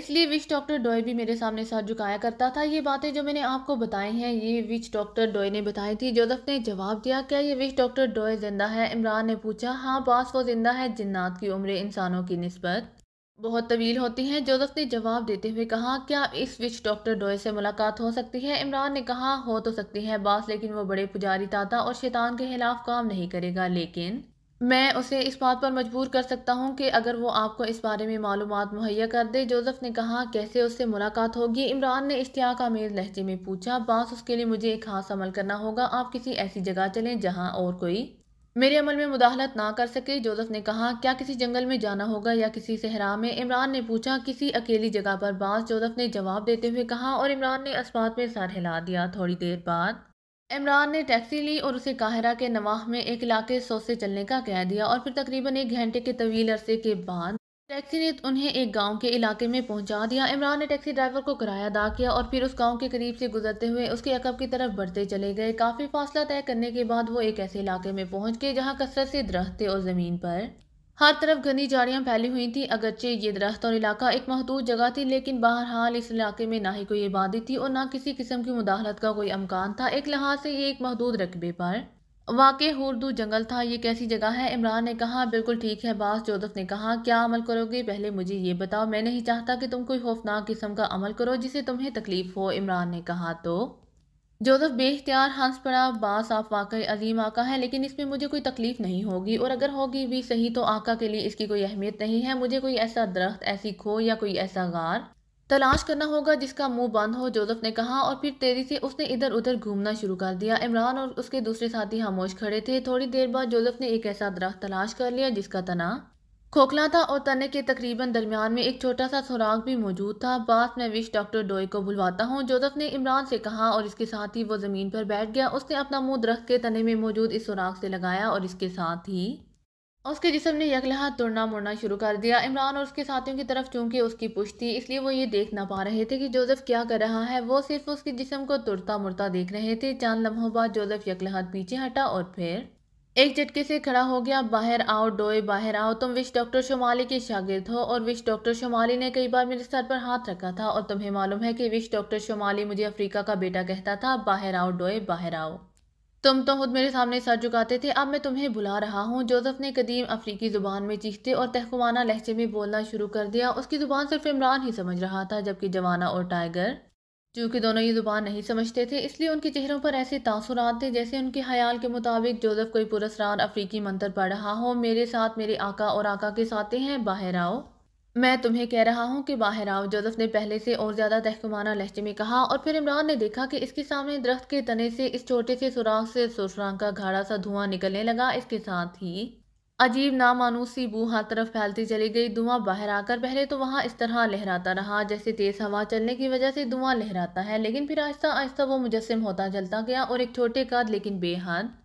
इसलिए विश डॉक्टर डोए भी मेरे सामने सर झुकाया करता था ये बातें जो मैंने आपको बताई हैं ये विश डॉक्टर डोए ने बताई थी जोजफ ने जवाब दिया क्या ये विश डॉक्टर डोए जिंदा है इमरान ने पूछा हाँ बास वो जिंदा है जिन्नात की उम्र इंसानों की नस्बत बहुत तवील होती हैं जोजफ़ ने जवाब देते हुए कहा क्या इस विच डॉक्टर डोए से मुलाकात हो सकती है इमरान ने कहा हो तो सकती है बास लेकिन वो बड़े पुजारी ताता और शैतान के खिलाफ काम नहीं करेगा लेकिन मैं उसे इस बात पर मजबूर कर सकता हूँ कि अगर वो आपको इस बारे में मालूम मुहैया कर दे जोजफ़ ने कहा कैसे उससे मुलाकात होगी इमरान ने इश्तिया मेज लहजे में पूछा बास उसके लिए मुझे एक खास अमल करना होगा आप किसी ऐसी जगह चलें जहाँ और कोई मेरे अमल में मुदाहलत ना कर सके जोसेफ ने कहा क्या किसी जंगल में जाना होगा या किसी सहरा में इमरान ने पूछा किसी अकेली जगह पर बास जोजफ ने जवाब देते हुए कहा और इमरान ने अस्पात में सर हिला दिया थोड़ी देर बाद इमरान ने टैक्सी ली और उसे काहिरा के नवाह में एक इलाके सौ से चलने का कह दिया और फिर तकरीबन एक घंटे के तवील अरसे के बाद टैक्सी ने उन्हें एक गांव के इलाके में पहुंचा दिया इमरान ने टैक्सी ड्राइवर को किराया अदा किया और फिर उस गांव के करीब से गुजरते हुए उसके अकब की तरफ बढ़ते चले गए काफ़ी फासला तय करने के बाद वो एक ऐसे इलाके में पहुंच गए जहां कसरत से दरख्त थे और ज़मीन पर हर तरफ घनी झाड़ियाँ फैली हुई थी अगरचे ये दरख्त और इलाका एक महदूद जगह थी लेकिन बहरहाल इस इलाके में ना ही कोई आबादी थी और ना किसी किस्म की मुदाहलत का कोई अमकान था एक लिहाज से ये एक महदूद रकबे पर वाक़ हुरदू जंगल था ये कैसी जगह है इमरान ने कहा बिल्कुल ठीक है बास जोदफ ने कहा क्या अमल करोगे पहले मुझे ये बताओ मैं नहीं चाहता कि तुम कोई खौफनाक किस्म का अमल करो जिसे तुम्हें तकलीफ़ हो इमरान ने कहा तो जोदफ बेख्तियार हंस पड़ा बास आप वाकई अजीम आका है लेकिन इसमें मुझे कोई तकलीफ़ नहीं होगी और अगर होगी भी सही तो आका के लिए इसकी कोई अहमियत नहीं है मुझे कोई ऐसा दरख्त ऐसी खो या कोई ऐसा गार तलाश करना होगा जिसका मुंह बंद हो जोसेफ ने कहा और फिर तेजी से उसने इधर उधर घूमना शुरू कर दिया इमरान और उसके दूसरे साथी खामोश खड़े थे थोड़ी देर बाद जोसेफ ने एक ऐसा दरख्त तलाश कर लिया जिसका तना खोखला था और तने के तकरीबन दरमियान में एक छोटा सा सुराग भी मौजूद था बाद में विश डॉक्टर डोए को बुलवाता हूँ जोसेफ ने इमरान से कहा और इसके साथ ही वो ज़मीन पर बैठ गया उसने अपना मुंह दरख्त के तने में मौजूद इस सुराग से लगाया और इसके साथ ही उसके जिसम ने यकलहा तुरना मुड़ना शुरू कर दिया इमरान और उसके साथियों की तरफ चूंकि उसकी पुश थी इसलिए वो ये देख ना पा रहे थे कि जोसेफ क्या कर रहा है वो सिर्फ उसके जिसम को तुरता मुड़ता देख रहे थे चांद लम्हों बाद जोसेफ यकलहा पीछे हटा और फिर एक झटके से खड़ा हो गया बाहर आओ डोए बाहर आओ तुम विश डॉक्टर शुमाली के शागिर्द हो और विश डॉक्टर शुमाली ने कई बार मेरे सर पर हाथ रखा था और तुम्हें मालूम है कि विश डॉक्टर शुमाली मुझे अफ्रीका का बेटा कहता था बाहर आओ डोए बाहर आओ तुम तो खुद मेरे सामने सर झुकाते थे अब मैं तुम्हें बुला रहा हूँ जोसफ ने कदीम अफ्रीकी ज़ुबान में चीखते और तहकुमाना लहजे में बोलना शुरू कर दिया उसकी ज़ुबान सिर्फ इमरान ही समझ रहा था जबकि जवाना और टाइगर चूँकि दोनों ये ज़ुबान नहीं समझते थे इसलिए उनके चेहरों पर ऐसे तासुरात थे जैसे उनके ख्याल के मुताबिक जोसफ कोई पुरस्कार अफ्रीकी मंत्र पढ़ रहा हो मेरे साथ मेरे आका और आका के साथे हैं बाहर आओ मैं तुम्हें कह रहा हूँ कि बाहर आओ जोजफ ने पहले से और ज़्यादा तहकुमाना लहजे में कहा और फिर इमरान ने देखा कि इसके सामने दरख्त के तने से इस छोटे से सुराख से सुरसरांग का घाड़ा सा धुआं निकलने लगा इसके साथ ही अजीब नामानूस सी बू हर तरफ फैलती चली गई धुआं बाहर आकर पहले तो वहाँ इस तरह लहराता रहा जैसे तेज़ हवा चलने की वजह से धुआं लहराता है लेकिन फिर आहिस्ता आहिस्ता वो मुजस्म होता चलता गया और एक छोटे का लेकिन बेहद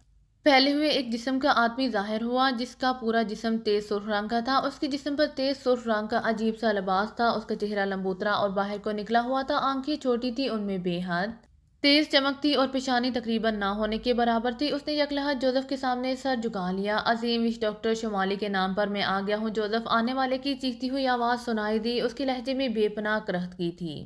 फैले हुए एक जिसम का आदमी जाहिर हुआ जिसका पूरा जिसम तेज सुरख रंग का था उसके जिसम पर तेज सुरख रंग का अजीब सा लिबास था उसका चेहरा लंबूतरा और बाहर को निकला हुआ था आंखें छोटी थी उनमें बेहद तेज चमक थी और पेशानी तकरीबन ना होने के बराबर थी उसने यकलहत जोजफ़ के सामने सर झुका लिया अजीम विश डॉक्टर शुमाली के नाम पर मैं आ गया हूँ जोजफ़ आने वाले की चीखती हुई आवाज़ सुनाई दी उसके लहजे में बेपनाह करहत की थी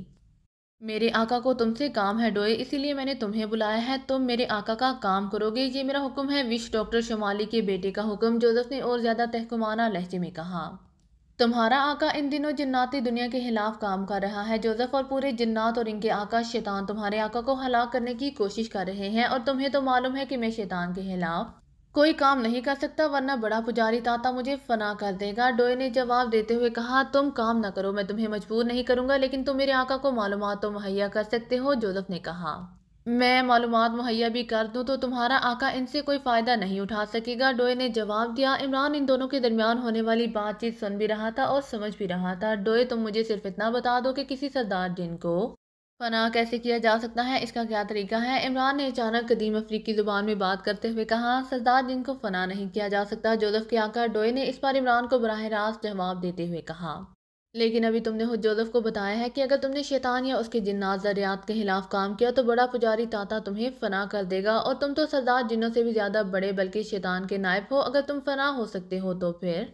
मेरे आका को तुमसे काम है डोए इसीलिए मैंने तुम्हें बुलाया है तुम मेरे आका का काम करोगे ये मेरा हुक्म है विश डॉक्टर शुमाली के बेटे का हुक्म जोजफ ने और ज़्यादा तहकुमाना लहजे में कहा तुम्हारा आका इन दिनों जन्नाती दुनिया के खिलाफ काम कर रहा है जोजफ और पूरे जन्नात और इनके आका शैतान तुम्हारे आका को हलाक करने की कोशिश कर रहे हैं और तुम्हें तो मालूम है कि मैं शैतान के खिलाफ कोई काम नहीं कर सकता वरना बड़ा पुजारी ताता मुझे फना कर देगा डोए ने जवाब देते हुए कहा तुम काम ना करो मैं तुम्हें मजबूर नहीं करूंगा लेकिन तुम मेरे आका को मालूम तो मुहैया कर सकते हो जोजफ ने कहा मैं मालूम मुहैया भी कर दूं तो तुम्हारा आका इनसे कोई फ़ायदा नहीं उठा सकेगा डोए ने जवाब दिया इमरान इन दोनों के दरमियान होने वाली बातचीत सुन भी रहा था और समझ भी रहा था डोए तुम मुझे सिर्फ इतना बता दो कि किसी सरदार जिन को फना कैसे किया जा सकता है इसका क्या तरीका है इमरान ने अचानक कदीम अफ्रीकी ज़ुबान में बात करते हुए कहा सरदार जिनको फना नहीं किया जा सकता जोजफ़ के आकर डोए ने इस बार इमरान को बरह रास्त जवाब देते हुए कहा लेकिन अभी तुमने खुद जोजफ़ को बताया है कि अगर तुमने शैतान या उसके जिन्नात जरियात के खिलाफ काम किया तो बड़ा पुजारी ताता तुम्हें फना कर देगा और तुम तो सरदार जिन्हों से भी ज़्यादा बड़े बल्कि शैतान के नायब हो अगर तुम फना हो सकते हो तो फिर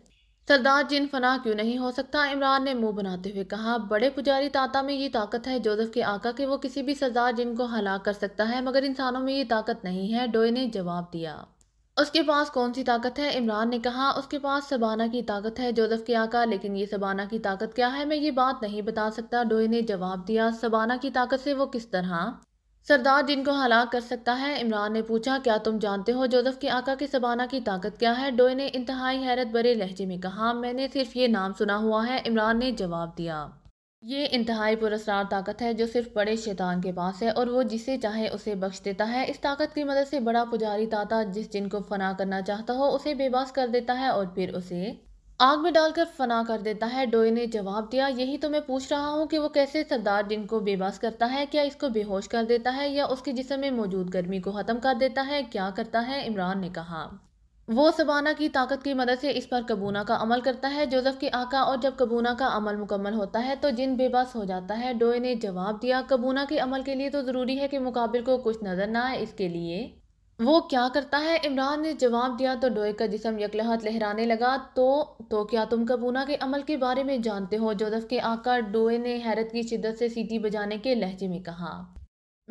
सरदार जिन फना क्यों नहीं हो सकता इमरान ने मुंह बनाते हुए कहा बड़े पुजारी ताता में ये ताकत है जोसेफ के आका के वो किसी भी सरदार जिन को हला कर सकता है मगर इंसानों में ये ताकत नहीं है डोए ने जवाब दिया उसके पास कौन सी ताकत है इमरान ने कहा उसके पास सबाना की ताकत है जोसेफ के आका लेकिन ये सबाना की ताकत क्या है मैं ये बात नहीं बता सकता डोए ने जवाब दिया सबाना की ताकत से वो किस तरह सरदार जिनको हलाक कर सकता है इमरान ने पूछा क्या तुम जानते हो जोजफ़ के आका के सबाना की ताकत क्या है डोए ने इंतहाई हैरत भरे लहजे में कहा मैंने सिर्फ ये नाम सुना हुआ है इमरान ने जवाब दिया ये इंतहाई पुरस्कार ताकत है जो सिर्फ बड़े शैतान के पास है और वो जिसे चाहे उसे बख्श देता है इस ताकत की मदद से बड़ा पुजारी ताता जिस जिनको फना करना चाहता हो उसे बेबास कर देता है और फिर उसे आग में डालकर फना कर देता है डोए ने जवाब दिया यही तो मैं पूछ रहा हूँ कि वो कैसे सरदार जिन को बेबस करता है क्या इसको बेहोश कर देता है या उसके जिसम में मौजूद गर्मी को ख़त्म कर देता है क्या करता है इमरान ने कहा वो सबाना की ताकत की मदद से इस पर कबूना का अमल करता है जोजफ़ के आका और जब कबूना का अमल मुकम्मल होता है तो जिन बेबस हो जाता है डोए ने जवाब दिया कबूना के अमल के लिए तो ज़रूरी है कि मुकाबिल को कुछ नज़र ना आए इसके लिए वो क्या करता है इमरान ने जवाब दिया तो डोए का जिसम यकलहत लहराने लगा तो तो क्या तुम कबूना के अमल के बारे में जानते हो जोदफ के आकर डोए ने हैरत की शिदत से सीटी बजाने के लहजे में कहा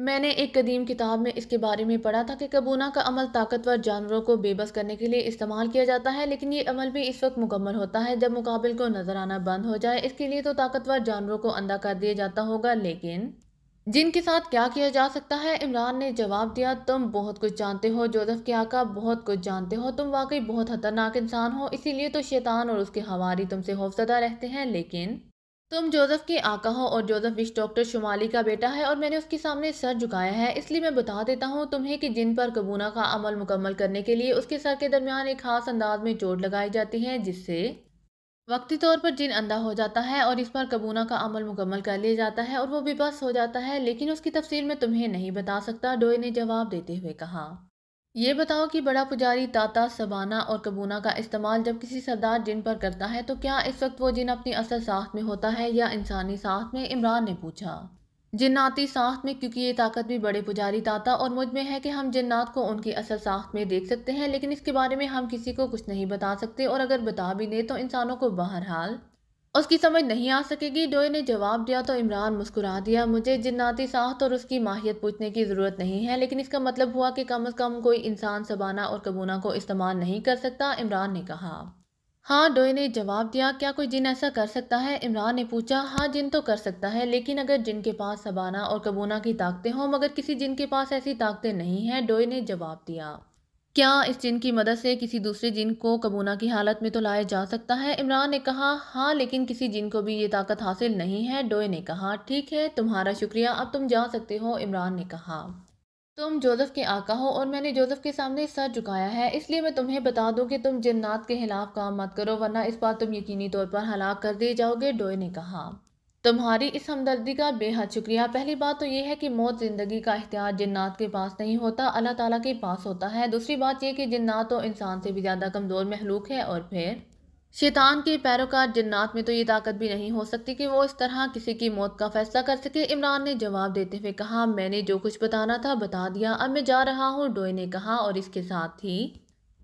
मैंने एक कदीम किताब में इसके बारे में पढ़ा था कि कबूना का अमल ताकतवर जानवरों को बेबस करने के लिए इस्तेमाल किया जाता है लेकिन ये अमल भी इस वक्त मुकम्मल होता है जब मुकाबल को नजर आना बंद हो जाए इसके लिए तो ताकतवर जानवरों को अंधा कर दिया जाता होगा लेकिन जिनके साथ क्या किया जा सकता है इमरान ने जवाब दिया तुम बहुत कुछ जानते हो जोसेफ के आका बहुत कुछ जानते हो तुम वाकई बहुत खतरनाक इंसान हो इसीलिए तो शैतान और उसके हवारी तुमसे खौफजदा रहते हैं लेकिन तुम जोसेफ के आका हो और जोसेफ विश डॉक्टर शुमाली का बेटा है और मैंने उसके सामने सर झुकाया है इसलिए मैं बता देता हूँ तुम्हें कि जिन पर कबूना का अमल मुकम्मल करने के लिए उसके सर के दरमियान एक खास अंदाज में चोट लगाई जाती है जिससे वक्ती तौर पर जिन अंधा हो जाता है और इस पर कबूना का अमल मुकम्मल कर लिया जाता है और वो बेबस हो जाता है लेकिन उसकी तफसील में तुम्हें नहीं बता सकता डोए ने जवाब देते हुए कहा ये बताओ कि बड़ा पुजारी ताता सबाना और कबूना का इस्तेमाल जब किसी सरदार जिन पर करता है तो क्या इस वक्त वो जिन अपनी असल साख में होता है या इंसानी साख में इमरान ने पूछा जिन्नाती साख्त में क्योंकि ये ताकत भी बड़े पुजारी दाता और मुझ में है कि हम जिन्नात को उनकी असल साख्त में देख सकते हैं लेकिन इसके बारे में हम किसी को कुछ नहीं बता सकते और अगर बता भी दें तो इंसानों को बहरहाल उसकी समझ नहीं आ सकेगी डोए ने जवाब दिया तो इमरान मुस्कुरा दिया मुझे जिन्नाती साख्त और उसकी माहियत पूछने की ज़रूरत नहीं है लेकिन इसका मतलब हुआ कि कम अज़ कम कोई इंसान सबाना और कबूना को इस्तेमाल नहीं कर सकता इमरान ने कहा हाँ डोए ने जवाब दिया क्या कोई जिन ऐसा कर सकता है इमरान ने पूछा हाँ जिन तो कर सकता है लेकिन अगर जिन के पास सबाना और कबूना की ताकतें हों मगर किसी जिन के पास ऐसी ताकतें नहीं हैं डोए ने जवाब दिया क्या इस जिन की मदद से किसी दूसरे जिन को कबूना की हालत में तो लाया जा सकता है इमरान ने कहा हाँ लेकिन किसी जिन को भी ये ताकत हासिल नहीं है डोए ने कहा ठीक है तुम्हारा शुक्रिया अब तुम जा सकते हो इमरान ने कहा तुम जोसेफ के आका हो और मैंने जोसेफ के सामने सर झुकाया है इसलिए मैं तुम्हें बता दूं कि तुम जिन्नात के खिलाफ काम मत करो वरना इस बार तुम यकीनी तौर पर हलाक कर दिए जाओगे डोए ने कहा तुम्हारी इस हमदर्दी का बेहद शुक्रिया पहली बात तो यह है कि मौत ज़िंदगी का इख्तियार जन्नात के पास नहीं होता अल्लाह ताला के पास होता है दूसरी बात यह कि जन्नात तो इंसान से भी ज़्यादा कमज़ोर महलूक है और फिर शैतान के पैरोकार जन्नात में तो ये ताकत भी नहीं हो सकती कि वो इस तरह किसी की मौत का फैसला कर सके इमरान ने जवाब देते हुए कहा मैंने जो कुछ बताना था बता दिया अब मैं जा रहा हूँ डोए ने कहा और इसके साथ ही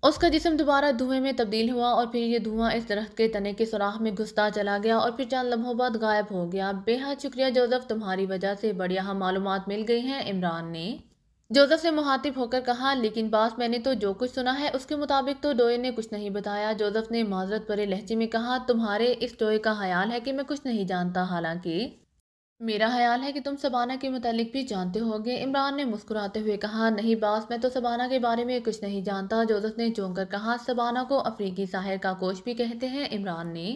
उसका जिसम दोबारा धुएं में तब्दील हुआ और फिर ये धुआं इस दरख्त के तने के सुराख में घुसता चला गया और फिर चंद लम्हों बाद गायब हो गया बेहद शुक्रिया जोजफ तुम्हारी वजह से बढ़िया मालूम मिल गई हैं इमरान ने जोसेफ ने मुहातिब होकर कहा लेकिन बास मैंने तो जो कुछ सुना है उसके मुताबिक तो डोए ने कुछ नहीं बताया जोसेफ ने माजरत भरे लहजे में कहा तुम्हारे इस डोए का ख्याल है कि मैं कुछ नहीं जानता हालांकि मेरा ख्याल है कि तुम सबाना के मतलब भी जानते होगे इमरान ने मुस्कुराते हुए कहा नहीं बास मैं तो सबाना के बारे में कुछ नहीं जानता जोसेफ ने चौंक कर कहा सबाना को अफ्रीकी साहिर का कोच भी कहते हैं इमरान ने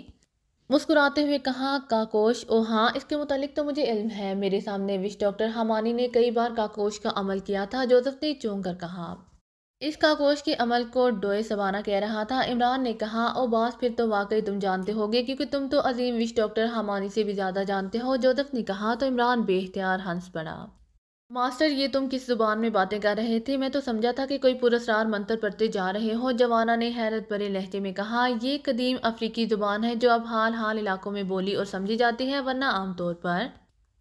मुस्कुराते हुए कहा काकोश ओ हाँ इसके मुतालिक तो मुझे इल्म है मेरे सामने विश डॉक्टर हमानी ने कई बार काकोश का अमल किया था जोसफ ने चूंक कर कहा इस काकोश के अमल को डोए सबाना कह रहा था इमरान ने कहा ओ बास फिर तो वाकई तुम जानते होगे क्योंकि तुम तो अजीम विश डॉक्टर हमानी से भी ज़्यादा जानते हो जोसेफ ने कहा तो इमरान बेहतियार हंस पड़ा मास्टर ये तुम किस जुबान में बातें कर रहे थे मैं तो समझा था कि कोई पुरस्कार मंत्र पढ़ते जा रहे हो जवाना ने हैरत भरे लहजे में कहा यह कदीम अफ्रीकी जुबान है जो अब हाल हाल इलाकों में बोली और समझी जाती है वरना आमतौर पर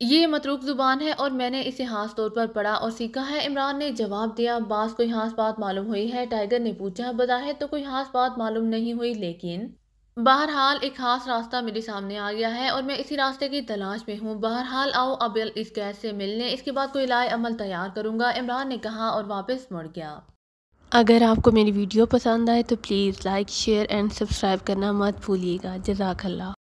ये मतरूक ज़ुबान है और मैंने इसे ख़ास तौर पर पढ़ा और सीखा है इमरान ने जवाब दिया बास कोई ख़ास बात मालूम हुई है टाइगर ने पूछा बज़ाहिर तो कोई ख़ास बात मालूम नहीं हुई लेकिन बहरहाल एक खास रास्ता मेरे सामने आ गया है और मैं इसी रास्ते की तलाश में हूँ बहरहाल आओ अब इस गैस से मिलने इसके बाद कोई लाए अमल तैयार करूँगा इमरान ने कहा और वापस मुड़ गया अगर आपको मेरी वीडियो पसंद आए तो please like share and subscribe करना मत भूलिएगा जजाकल्ला